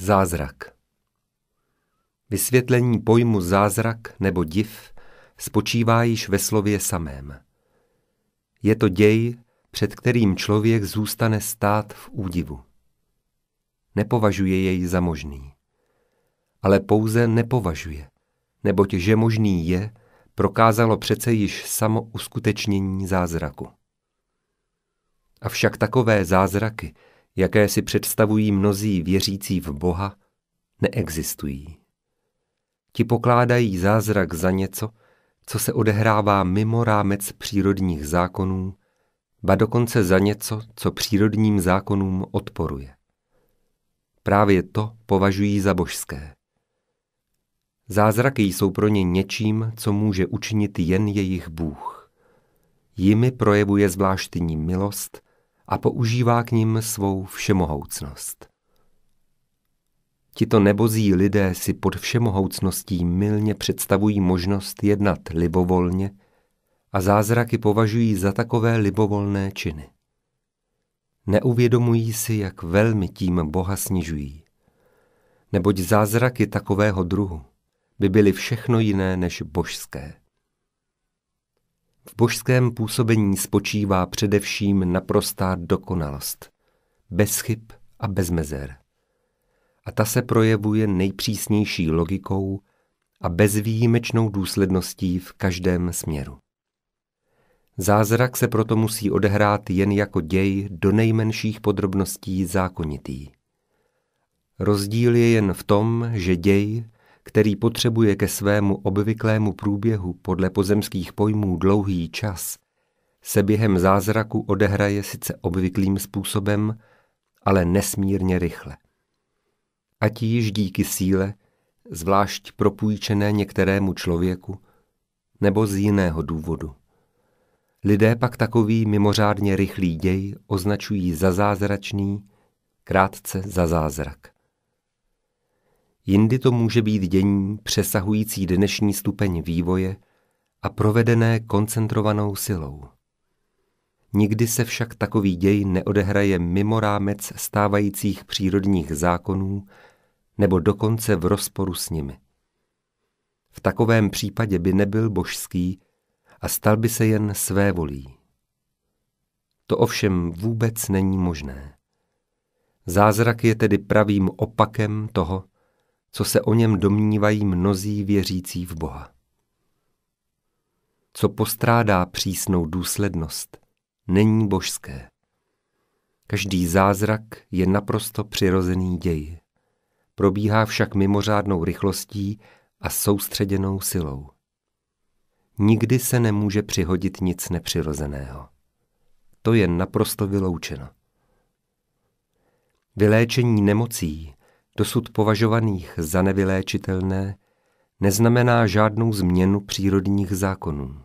Zázrak Vysvětlení pojmu zázrak nebo div spočívá již ve slově samém. Je to děj, před kterým člověk zůstane stát v údivu. Nepovažuje jej za možný. Ale pouze nepovažuje, neboť že možný je, prokázalo přece již samo uskutečnění zázraku. Avšak takové zázraky – jaké si představují mnozí věřící v Boha, neexistují. Ti pokládají zázrak za něco, co se odehrává mimo rámec přírodních zákonů, ba dokonce za něco, co přírodním zákonům odporuje. Právě to považují za božské. Zázraky jsou pro ně něčím, co může učinit jen jejich Bůh. Jimi projevuje zvláštní milost a používá k ním svou všemohoucnost. Tito nebozí lidé si pod všemohoucností milně představují možnost jednat libovolně a zázraky považují za takové libovolné činy. Neuvědomují si, jak velmi tím Boha snižují, neboť zázraky takového druhu by byly všechno jiné než božské. V božském působení spočívá především naprostá dokonalost, bez chyb a bez mezer. A ta se projevuje nejpřísnější logikou a bezvýjimečnou důsledností v každém směru. Zázrak se proto musí odehrát jen jako děj do nejmenších podrobností zákonitý. Rozdíl je jen v tom, že děj který potřebuje ke svému obvyklému průběhu podle pozemských pojmů dlouhý čas, se během zázraku odehraje sice obvyklým způsobem, ale nesmírně rychle. Ať již díky síle, zvlášť propůjčené některému člověku, nebo z jiného důvodu. Lidé pak takový mimořádně rychlý děj označují za zázračný, krátce za zázrak jindy to může být dění přesahující dnešní stupeň vývoje a provedené koncentrovanou silou. Nikdy se však takový děj neodehraje mimo rámec stávajících přírodních zákonů nebo dokonce v rozporu s nimi. V takovém případě by nebyl božský a stal by se jen své volí. To ovšem vůbec není možné. Zázrak je tedy pravým opakem toho, co se o něm domnívají mnozí věřící v Boha. Co postrádá přísnou důslednost, není božské. Každý zázrak je naprosto přirozený děj. Probíhá však mimořádnou rychlostí a soustředěnou silou. Nikdy se nemůže přihodit nic nepřirozeného. To je naprosto vyloučeno. Vyléčení nemocí dosud považovaných za nevyléčitelné, neznamená žádnou změnu přírodních zákonů.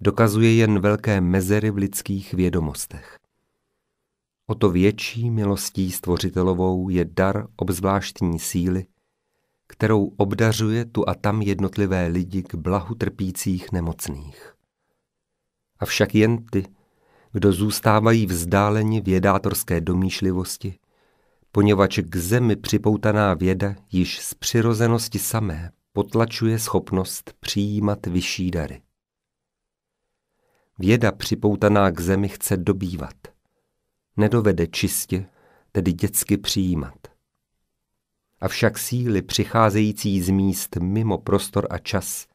Dokazuje jen velké mezery v lidských vědomostech. O to větší milostí stvořitelovou je dar obzvláštní síly, kterou obdařuje tu a tam jednotlivé lidi k blahu trpících nemocných. Avšak jen ty, kdo zůstávají vzdáleni vědátorské domýšlivosti, poněvadž k zemi připoutaná věda již z přirozenosti samé potlačuje schopnost přijímat vyšší dary. Věda připoutaná k zemi chce dobývat. Nedovede čistě, tedy dětsky přijímat. Avšak síly přicházející z míst mimo prostor a čas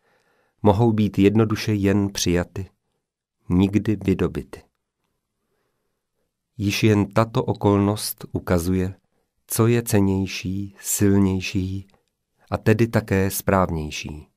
mohou být jednoduše jen přijaty, nikdy vydobity. Již jen tato okolnost ukazuje, co je cenější, silnější a tedy také správnější.